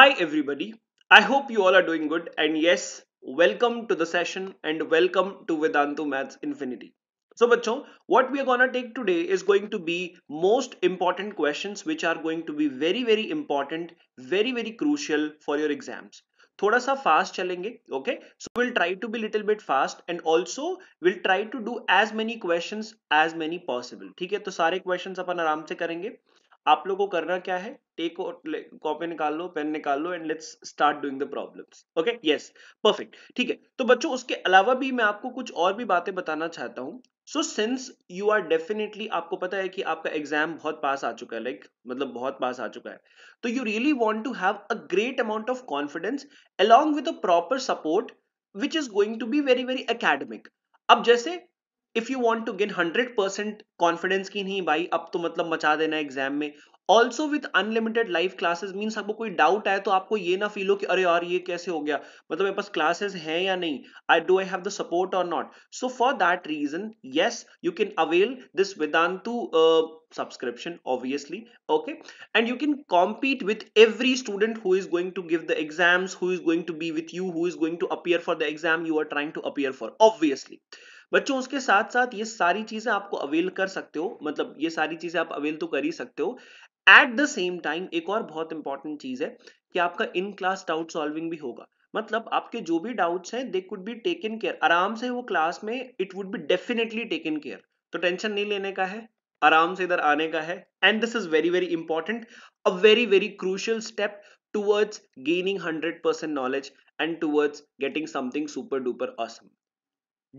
Hi everybody. I hope you all are doing good and yes, welcome to the session and welcome to Vedantu Maths Infinity. So bachcho, what we are going to take today is going to be most important questions which are going to be very very important, very very crucial for your exams. Thoda sa fast chalenge, okay? So, we'll try to be little bit fast and also we'll try to do as many questions as many ठीक है तो सारे questions अपन आराम से करेंगे आप लोगों को करना क्या है टेक कॉपी निकाल लो पेन निकाल लो and let's start doing the problems okay yes perfect ठीक है तो बच्चों उसके अलावा भी मैं आपको कुछ और भी बातें बताना चाहता हूं so since you are definitely आपको पता है कि आपका एग्जाम बहुत पास आ चुका है लाइक like, मतलब बहुत पास आ चुका है तो you really want to have a great amount of confidence along with proper support which is going to be very very academic अब जैसे if you want to gain hundred percent confidence की नहीं भाई अब तो मतलब मचा देना एग्जाम में also with unlimited live classes means आपको कोई डाउट आए तो आपको ये ना फील हो कि अरे यार ये कैसे हो गया मतलब मेरे पास क्लासेज हैं या नहीं I do I have the support और not so for that reason yes you can avail this Vedantu subscription obviously okay and you can compete with every student who is going to give the exams who is going to be with you who is going to appear for the exam you are trying to appear for obviously बच्चों उसके साथ साथ ये सारी चीजें आपको avail कर सकते हो मतलब ये सारी चीजें आप अवेल तो कर ही सकते हो एट द सेम टाइम एक और बहुत इंपॉर्टेंट चीज है कि आपका इन क्लास डाउट सॉल्विंग भी होगा मतलब आपके जो भी डाउट्स हैं they could be taken care आराम से वो क्लास में it would be definitely taken care तो टेंशन नहीं लेने का है आराम से इधर आने का है and this is very very important a very very crucial step towards gaining hundred percent knowledge and towards getting something super duper awesome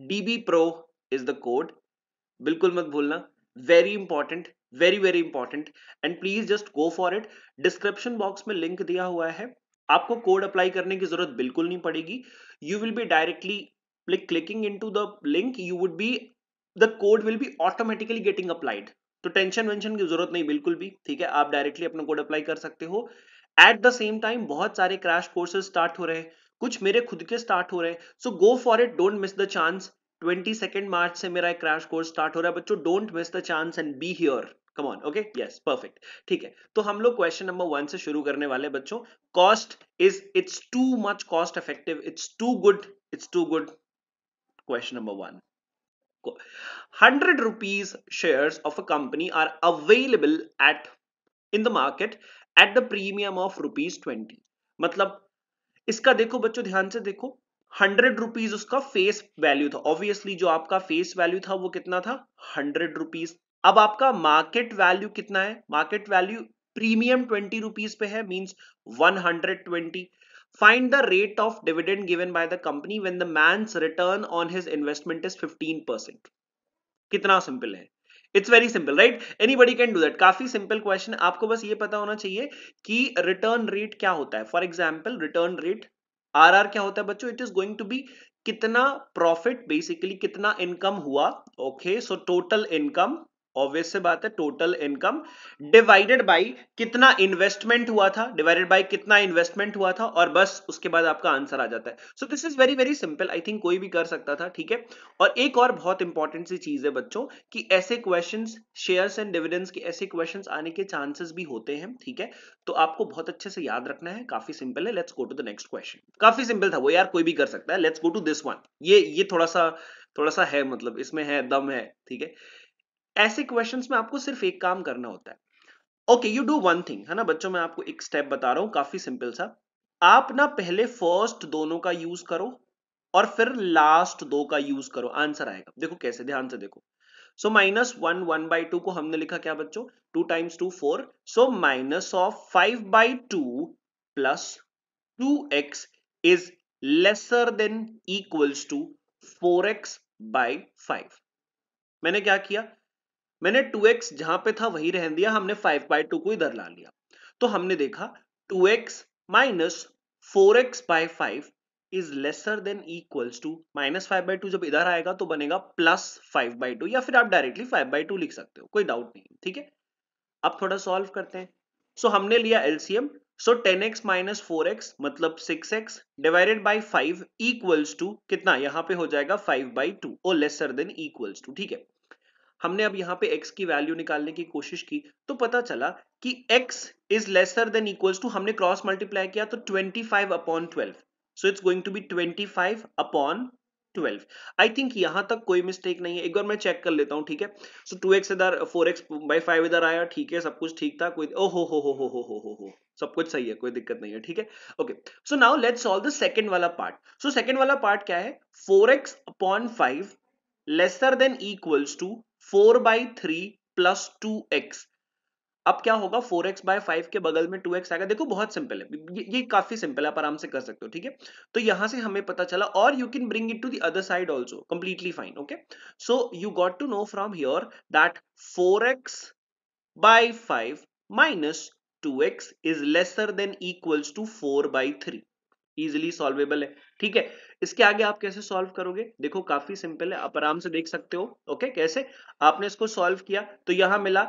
DB pro is the code बिल्कुल मत भूलना very important very very important and please just go for it description box में link दिया हुआ है आपको code apply करने की जरूरत बिल्कुल नहीं पड़ेगी you will be directly clicking in to the link you would be the code will be automatically getting applied तो टेंशन वेंशन की जरूरत नहीं बिल्कुल भी ठीक है आप डायरेक्टली अपना कोड अप्लाई कर सकते हो एट द सेम टाइम बहुत सारे क्रैश कोर्सेज स्टार्ट हो रहे हैं कुछ मेरे खुद के स्टार्ट हो रहे हैं so go for it don't miss the chance twenty second March से मेरा क्रैश कोर्स स्टार्ट हो रहा है बच्चों don't miss the chance and be here come on okay yes perfect ठीक है तो हम लोग क्वेश्चन नंबर वन से शुरू करने वाले बच्चों cost is it's too much cost effective it's too good it's too good question number one hundred rupees share of a company are available at in the market at the premium of rupees twenty मतलब इसका देखो बच्चों ध्यान से देखो hundred rupees उसका face value था obviously जो आपका फेस वैल्यू था वो कितना था हंड्रेड रुपीज अब आपका मार्केट वैल्यू कितना है market value premium twenty rupees पे है means one hundred twenty the rate of dividend given by the company when the man return on his investment is fifteen percent कितना simple है it's very simple right anybody can do that काफी simple question आपको बस ये पता होना चाहिए कि रिटर्न रेट क्या होता है for example return rate R क्या होता है बच्चों it is going to be कितना प्रॉफिट बेसिकली कितना इनकम हुआ okay so total income obvious से बात है टोटल इनकम डिवाइडेड बाय कितना इन्वेस्टमेंट हुआ था डिवाइडेड बाय कितना इन्वेस्टमेंट हुआ था और बस उसके बाद आपका आंसर आ जाता है so this is very very simple I think कोई भी कर सकता था ठीक है और एक और बहुत इंपॉर्टेंट सी चीज है बच्चों कि ऐसे क्वेश्चन शेयर एंड डिविडेंस के ऐसे क्वेश्चन आने के चांसेस भी होते हैं ठीक है तो आपको बहुत अच्छे से याद रखना है काफी सिंपल है let's go to the next question काफी सिंपल था वो यार कोई भी कर सकता है let's go to this one ये ये थोड़ा सा थोड़ा सा है मतलब इसमें है दम है ठीक है ऐसे क्वेश्चंस में आपको सिर्फ एक काम करना होता है okay you do one thing है ना बच्चों मैं आपको एक स्टेप बता रहा हूं काफी सिंपल सा आप ना पहले फर्स्ट दोनों का यूज करो और फिर लास्ट दो का यूज करो आंसर आएगा देखो कैसे ध्यान से देखो so minus one one by two को हमने लिखा क्या बच्चों two times two four so minus of five by two plus two x is lesser than equals to four x by five मैंने क्या किया मैंने 2x जहां पे था वही रहने दिया हमने 5 बाई टू को इधर ला लिया तो हमने देखा 2x x minus four x by five is lesser than equals to minus five by two जब इधर आएगा तो बनेगा प्लस फाइव बाई टू या फिर आप डायरेक्टली फाइव बाई टू लिख सकते हो कोई डाउट नहीं ठीक है अब थोड़ा सॉल्व करते हैं सो so, हमने लिया LCM so ten x minus four x मतलब six x divided by five equals to कितना यहां पे हो जाएगा फाइव बाई टू और लेसर देन इक्वल्स टू ठीक है हमने अब यहाँ पे x की वैल्यू निकालने की कोशिश की तो पता चला कि x is lesser than equals to हमने क्रॉस मल्टीप्लाई किया तो 25 upon twelve so it's going to be 25 upon twelve I think यहां तक कोई मिस्टेक नहीं है एक बार मैं चेक कर लेता हूं ठीक है सो टू एक्स इधर फोर एक्स बाई फाइव इधर आया ठीक है सब कुछ ठीक था कोई ओ हो हो हो हो हो हो हो हो सब कुछ सही है कोई दिक्कत नहीं है ठीक है okay so now let's solve the second वाला पार्ट सो सेकंड वाला पार्ट क्या है four x upon five lesser than equals to four by three plus two x अब क्या होगा 4x एक्स बाय फाइव के बगल में 2x आएगा देखो बहुत सिंपल है ये, ये काफी सिंपल है आप आराम से कर सकते हो ठीक है तो यहां से हमें पता चला और you can bring it to the other side also completely fine okay so you got to know from here that 4x x by five minus two x is lesser than equals to four by three easily solvable है ठीक है इसके आगे आप कैसे solve करोगे देखो काफी सिंपल है आप आराम से देख सकते हो ओके कैसे आपने इसको सॉल्व किया तो यहां मिला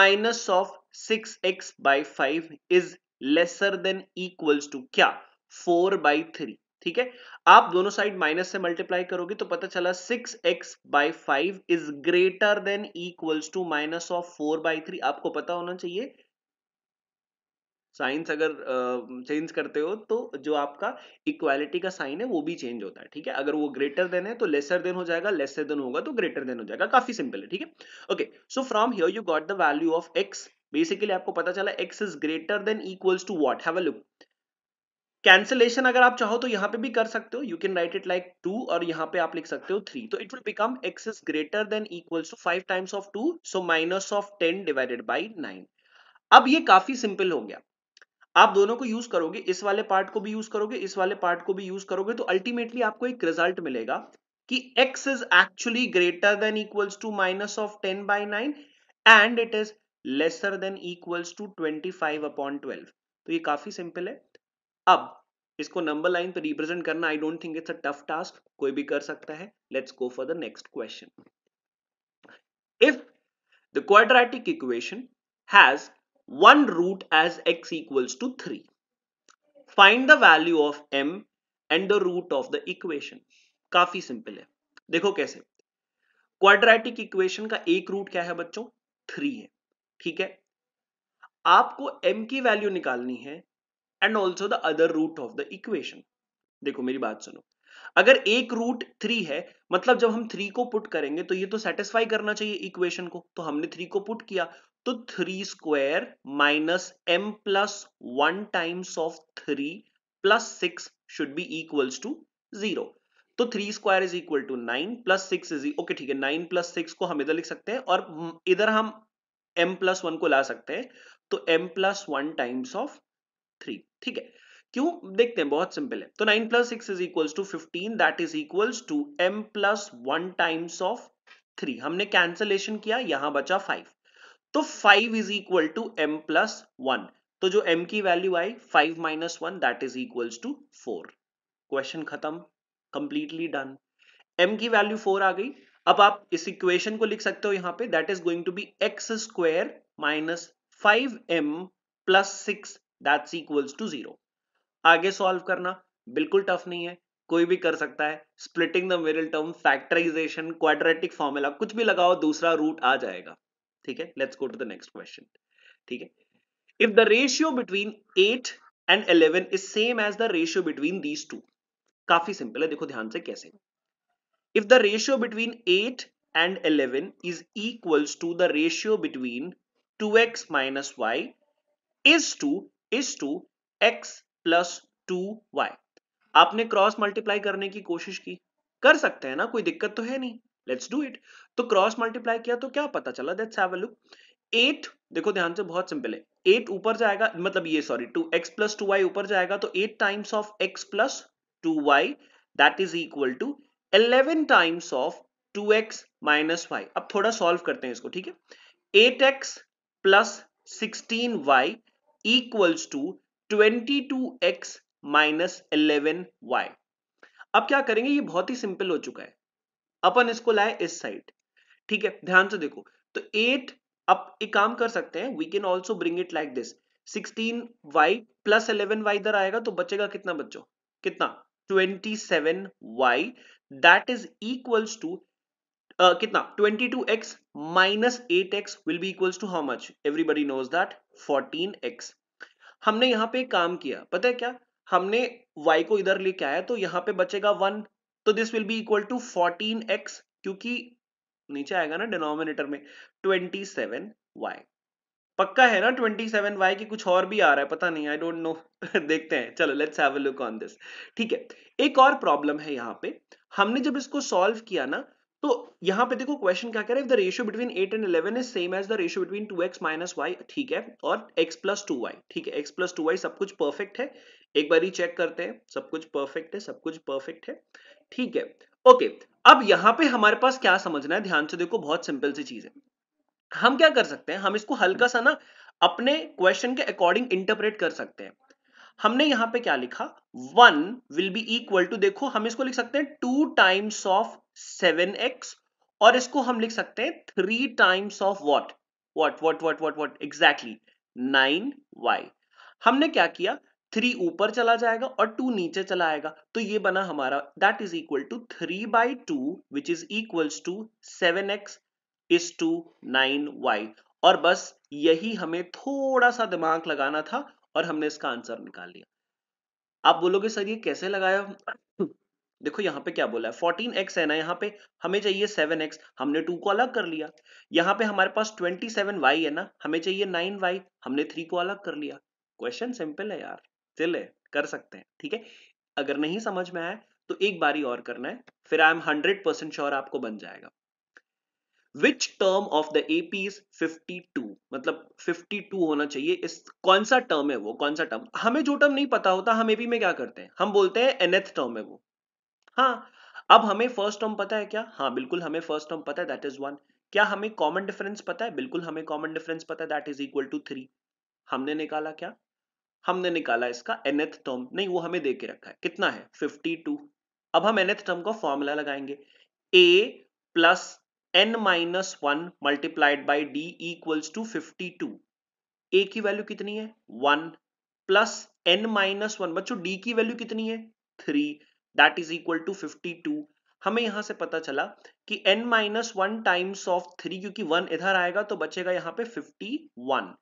minus of six x by five is lesser than equals to क्या फोर बाई थ्री ठीक है आप दोनों साइड माइनस से मल्टीप्लाई करोगे तो पता चला six x by five is greater than equals to minus of four by three आपको पता होना चाहिए साइंस अगर चेंज करते हो तो जो आपका इक्वालिटी का साइन है वो भी चेंज होता है ठीक है अगर वो ग्रेटर देन है तो लेसर देन हो जाएगा लेसर देन होगा तो ग्रेटर देन हो जाएगा काफी सिंपल है ठीक है okay so from here you got the value of x basically आपको पता चला x is greater than equals to what है लुक कैंसिलेशन अगर आप चाहो तो यहाँ पे भी कर सकते हो you can write it like two और यहाँ पे आप लिख सकते हो थ्री तो it will become x is greater than equals to five times of two so minus of ten divided by nine अब ये काफी सिंपल हो गया आप दोनों को यूज करोगे इस वाले पार्ट को भी यूज करोगे इस वाले पार्ट को भी यूज करोगे तो अल्टीमेटली आपको एक रिजल्ट मिलेगा कि x इज actually greater than equals to minus of 10 by nine and it is lesser than equals to 25 upon twelve तो ये काफी सिंपल है अब इसको नंबर लाइन पर रिप्रेजेंट करना I don't think it's a tough task कोई भी कर सकता है let's go for the next question if the quadratic equation has one root as x equals to 3. Find the value of m and the root of the equation. काफी simple है देखो कैसे quadratic equation का एक root क्या है बच्चों three है ठीक है आपको m की वैल्यू निकालनी है and also the other root of the equation देखो मेरी बात सुनो अगर एक रूट थ्री है मतलब जब हम थ्री को पुट करेंगे तो ये तो सेटिस्फाई करना चाहिए इक्वेशन को तो हमने थ्री को पुट किया तो three square minus m plus one times of three plus six should be equals to zero तो three square is equal to nine plus six is okay ठीक है नाइन प्लस सिक्स को हम इधर लिख सकते हैं और इधर हम एम प्लस वन को ला सकते हैं तो m plus one times of three ठीक है क्यों देखते हैं बहुत सिंपल है तो nine plus six is equal to fifteen that is equals to m plus one times of three हमने कैंसलेशन किया यहां बचा फाइव तो five is equal to m plus one तो जो m की वैल्यू आई five minus one that is equal to four question खत्म कंप्लीटली डन m की वैल्यू फोर आ गई अब आप इस इक्वेशन को लिख सकते हो यहां पे that is going to be x square minus five m plus six that's equals to zero आगे सॉल्व करना बिल्कुल टफ नहीं है कोई भी कर सकता है splitting the middle term factorization quadratic formula कुछ भी लगाओ दूसरा रूट आ जाएगा ठीक है let's go to the next question ठीक है if the ratio between eight and eleven is same as the ratio between these two काफी सिंपल है देखो ध्यान से कैसे if the ratio between eight and eleven is equals to the ratio between two x minus y is two is to x plus two y आपने cross multiply करने की कोशिश की कर सकते हैं ना कोई दिक्कत तो है नहीं लेट्स डू इट तो क्रॉस मल्टीप्लाई किया तो क्या पता चला that's have a look at देखो ध्यान से बहुत सिंपल है एट ऊपर जाएगा मतलब ये sorry two x plus two y ऊपर जाएगा तो eight times of x plus two y that is equal to 11 times of two x minus y अब थोड़ा सॉल्व करते हैं इसको ठीक है eight x plus equals to twenty अब क्या करेंगे ये बहुत ही सिंपल हो चुका है अपन इसको लाए इस साइड ठीक है ध्यान से देखो तो एट अब एक काम कर सकते हैं we can also bring it like this sixteen y plus eleven y इधर आएगा तो बचेगा कितना बच्चों कितना twenty seven y that is equals to कितना twenty two x minus eight x will be equals to how much everybody knows that fourteen x हमने यहां पे काम किया पता है क्या हमने y को इधर लेके आया तो यहां पे बचेगा वन तो this will be equal to 14x क्योंकि नीचे आएगा ना डिनोमिनेटर में 27y पक्का है ना 27y की कुछ और भी आ रहा है पता नहीं आई डोंट नो देखते हैं चलो let's have a look on this ठीक है एक और प्रॉब्लम है यहाँ पे हमने जब इसको सॉल्व किया ना तो यहाँ पे देखो क्वेश्चन क्या कह रहा है if the ratio between 8 and 11 is same as the ratio between 2x x minus y ठीक है और x प्लस टू ठीक है x प्लस टू सब कुछ परफेक्ट है एक बार ही चेक करते हैं सब कुछ परफेक्ट है सब कुछ परफेक्ट है ठीक है ओके अब यहां पे हमारे पास क्या समझना है ध्यान से देखो बहुत सिंपल सी चीज है हम क्या कर सकते हैं हम इसको हल्का सा ना अपने क्वेश्चन के अकॉर्डिंग इंटरप्रेट कर सकते हैं हमने यहां पे क्या लिखा one will be equal to देखो हम इसको लिख सकते हैं two times of seven x और इसको हम लिख सकते हैं three times of what what what what what what exactly nine y हमने क्या किया थ्री ऊपर चला जाएगा और टू नीचे चला आएगा तो ये बना हमारा that is equal to three by two which is equal to seven x is to nine y और बस यही हमें थोड़ा सा दिमाग लगाना था और हमने इसका आंसर निकाल लिया आप बोलोगे सर ये कैसे लगाया देखो यहाँ पे क्या बोला है फोर्टीन एक्स है ना यहाँ पे हमें चाहिए सेवन एक्स हमने टू को अलग कर लिया यहाँ पे हमारे पास ट्वेंटी सेवन वाई है ना हमें चाहिए नाइन वाई हमने थ्री को अलग कर लिया क्वेश्चन सिंपल है यार चले है कर सकते हैं ठीक है अगर नहीं समझ में आए तो एक बारी और करना है फिर I am hundred percent sure आपको बन जाएगा which term of the AP is two मतलब टू होना चाहिए इस कौन सा टर्म है वो कौन सा टर्म हमें जो टर्म नहीं पता होता हम एपी में क्या करते हैं हम बोलते हैं एनएथ टर्म है वो हाँ अब हमें फर्स्ट टर्म पता है क्या हाँ बिल्कुल हमें फर्स्ट टर्म पता है दैट इज वन क्या हमें कॉमन डिफरेंस पता है बिल्कुल हमें कॉमन डिफरेंस पता है that is equal to three हमने निकाला क्या हमने निकाला इसका एनएथ टर्म नहीं वो हमें दे के रखा है कितना है 52 अब हम एनएथ टर्म का फॉर्मूला लगाएंगे a plus n minus one multiplied by d equals to fifty two a की वैल्यू कितनी है one plus n minus one बच्चों डी की वैल्यू कितनी है three that is equal to fifty two हमें यहां से पता चला कि n minus one times of three क्योंकि वन इधर आएगा तो बचेगा यहाँ पे फिफ्टी वन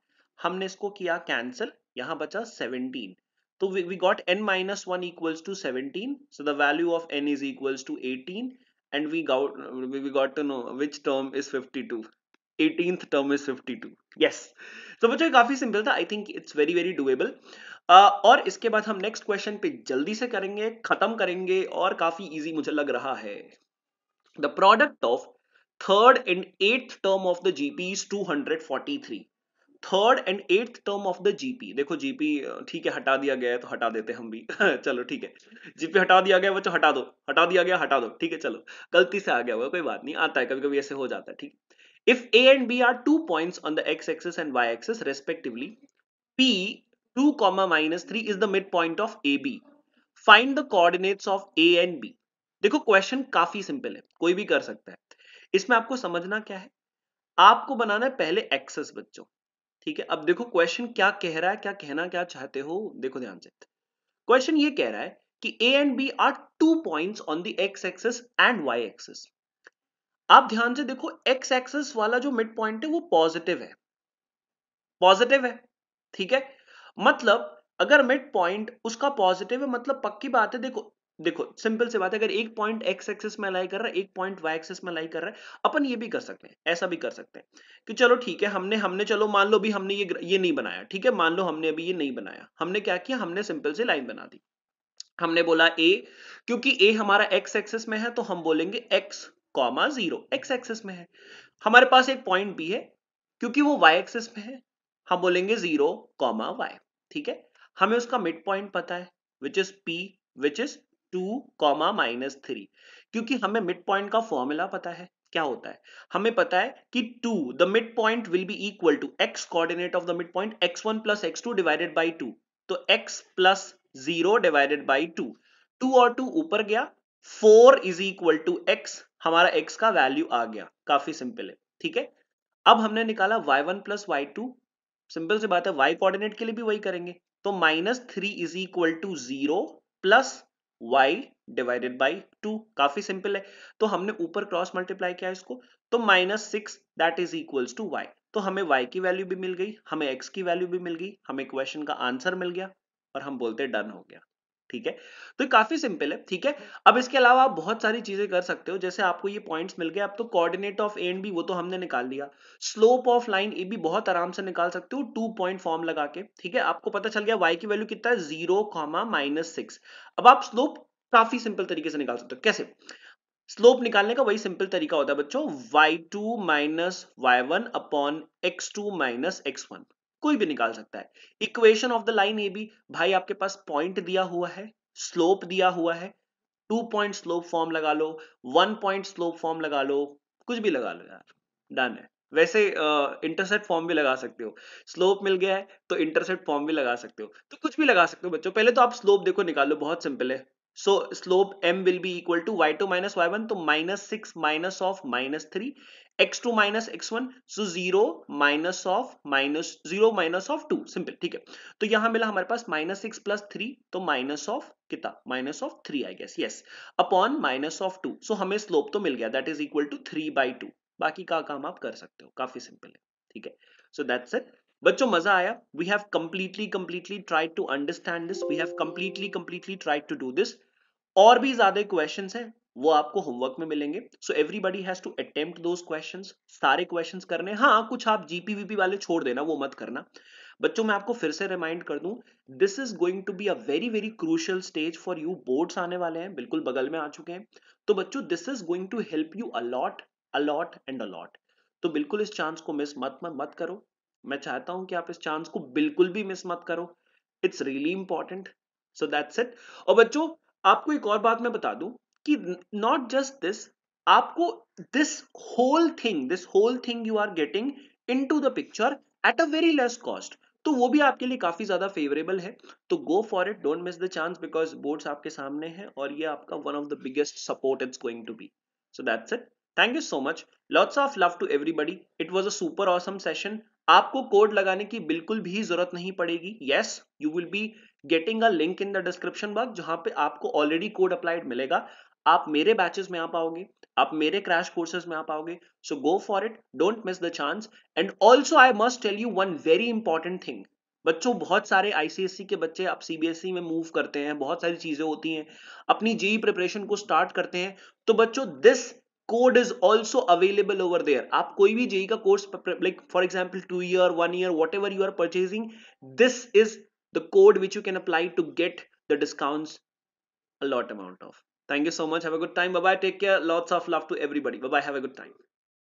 हमने इसको किया कैंसिल यहां बचा 17 तो we got n minus 1 equals to 17 so the value of n is equals to 18 and we got we got to know which term is 52 18th term is 52 yes तो बच्चों काफी simple था I think it's very very doable और इसके बाद हम next question पे जल्दी से करेंगे खत्म करेंगे और काफी इजी मुझे लग रहा है the product of third and eighth term of the GP is 243 third and eighth term of the GP देखो जीपी ठीक है हटा दिया गया है तो हटा देते हम भी चलो ठीक है जीपी हटा दिया गया बच्चों तो हटा दो हटा दिया गया हटा दो ठीक है चलो गलती से आ गया होगा कोई बात नहीं आता है कभी कभी ऐसे हो जाता है ठीक if A and B are two point on the x axis and y axis respectively P two comma minus three is the mid point of A B find the coordinates of A and B देखो question काफी simple है कोई भी कर सकता है इसमें आपको समझना क्या है आपको बनाना है पहले एक्सेस बच्चों ठीक है अब देखो क्वेश्चन क्या कह रहा है क्या कहना क्या चाहते हो देखो ध्यान से क्वेश्चन ये कह रहा है कि A and B are two points on the x axis and y axis आप ध्यान से देखो एक्स एक्सेस वाला जो मिड पॉइंट है वो पॉजिटिव है पॉजिटिव है ठीक है मतलब अगर मिड पॉइंट उसका पॉजिटिव है मतलब पक्की बात है देखो देखो सिंपल से बात है अगर एक पॉइंट एक्स एक्सेस में लाई कर रहा है एक पॉइंट वाई एक्सेस में लाई कर रहा है अपन ये भी कर सकते हैं ऐसा भी कर सकते हैं कि चलो ठीक है हमने हमने चलो मान लो भी हमने ये ये नहीं बनाया ठीक है मान लो हमने अभी ये नहीं बनाया हमने क्या किया हमने सिंपल से लाइन बना दी हमने बोला ए क्योंकि ए हमारा एक्स एक्सेस में है तो हम बोलेंगे x comma zero x axis में है हमारे पास एक पॉइंट बी है क्योंकि वो वाई एक्सेस में है हम बोलेंगे जीरो कॉमा वाई ठीक है हमें उसका मिड पॉइंट पता है which is P which is two comma minus three क्योंकि हमें मिड पॉइंट का फॉर्मूला पता है क्या होता है हमें पता है कि to the mid point will be equal to x coordinate of the mid point x one plus x two divided by two तो x plus zero divided by two two और टू ऊपर गया four is equal to x हमारा x का value आ गया काफी simple है ठीक है अब हमने निकाला y one plus y two simple से बात है वाई कोऑर्डिनेट के लिए भी वही करेंगे तो minus three is equal to zero plus y divided by two काफी सिंपल है तो हमने ऊपर क्रॉस मल्टीप्लाई किया इसको तो minus six that is equal to y तो हमें y की वैल्यू भी मिल गई हमें x की वैल्यू भी मिल गई हमें क्वेश्चन का आंसर मिल गया और हम बोलते डन हो गया ठीक है तो काफी सिंपल है ठीक है अब इसके अलावा आप बहुत सारी चीजें कर सकते हो जैसे आपको ये पॉइंट्स मिल गए अब तो coordinate of A and B वो तो हमने निकाल लिया slope of line A B बहुत आराम से निकाल सकते हो टू पॉइंट फॉर्म लगा के ठीक है आपको पता चल गया वाई की वैल्यू कितना है जीरो कॉमा माइनस सिक्स अब आप स्लोप काफी सिंपल तरीके से निकाल सकते हो कैसे स्लोप निकालने का वही सिंपल तरीका होता है बच्चों y2 two minus y one upon x two minus x one कोई भी निकाल सकता है equation of the line A B भाई आपके पास पॉइंट दिया हुआ है स्लोप दिया हुआ है टू पॉइंट स्लोप फॉर्म लगा लो वन पॉइंट स्लोप फॉर्म लगा लो कुछ भी लगा लो यार डन है वैसे इंटरसेप्ट uh, फॉर्म भी लगा सकते हो स्लोप मिल गया है तो इंटरसेप्ट फॉर्म भी लगा सकते हो तो कुछ भी लगा सकते हो बच्चों पहले तो आप स्लोप देखो निकालो बहुत सिंपल है so slope m will be equal to y two minus y one तो minus six minus of minus three x2 minus x one so zero minus of minus zero minus of two simple ठीक है तो यहां मिला हमारे पास minus six plus three तो minus of कितना minus of three I guess yes upon minus of two so हमें स्लोप तो मिल गया that is equal to three by two बाकी का काम आप कर सकते हो काफी सिंपल है ठीक है सो दैट्स इट बच्चों मजा आया we have completely completely try to understand this we have completely completely try to do this और भी ज्यादा क्वेश्चन हैं वो आपको होमवर्क में मिलेंगे so everybody has to attempt दो क्वेश्चन सारे क्वेश्चन करने हाँ कुछ आप जीपीवीपी वाले छोड़ देना वो मत करना बच्चों मैं आपको फिर से रिमाइंड कर दूं this is going to be a very very crucial stage for you boards आने वाले हैं बिल्कुल बगल में आ चुके हैं तो बच्चों this is going to help you a lot a lot and a lot तो बिल्कुल इस चांस को मिस मत मत मत करो मैं चाहता हूं कि आप इस चांस को बिल्कुल भी मिस मत करो it's really important so that's it और बच्चों आपको एक और बात मैं बता दूं कि नॉट जस्ट दिस आपको this whole thing this whole thing you are getting in to the picture at a very less cost तो वो भी आपके लिए काफी ज्यादा फेवरेबल है तो go for it don't miss the chance because boards आपके सामने हैं और ये आपका one of the biggest support it's going to be so that's it thank you so much lots of love to everybody it was a super awesome session आपको code लगाने की बिल्कुल भी जरूरत नहीं पड़ेगी yes you will be getting a link in the description box जहां पे आपको ऑलरेडी कोड अप्लाइड मिलेगा आप मेरे बैचेस में आ पाओगे आप मेरे क्रैश कोर्सेज में आ पाओगे so go for it don't miss the chance and also I must tell you one very important thing बच्चों बहुत सारे आईसीएससी के बच्चे अब सीबीएसई e में मूव करते हैं बहुत सारी चीजें होती हैं अपनी जेई प्रिपरेशन e को स्टार्ट करते हैं तो बच्चों this code is also available over there आप कोई भी जेई e का course like for example two year one year whatever you are purchasing this is the code which you can apply to get the discount a lot amount of Thank you so much. Have a good time. Bye bye. Take care. Lots of love to everybody. Bye bye. Have a good time.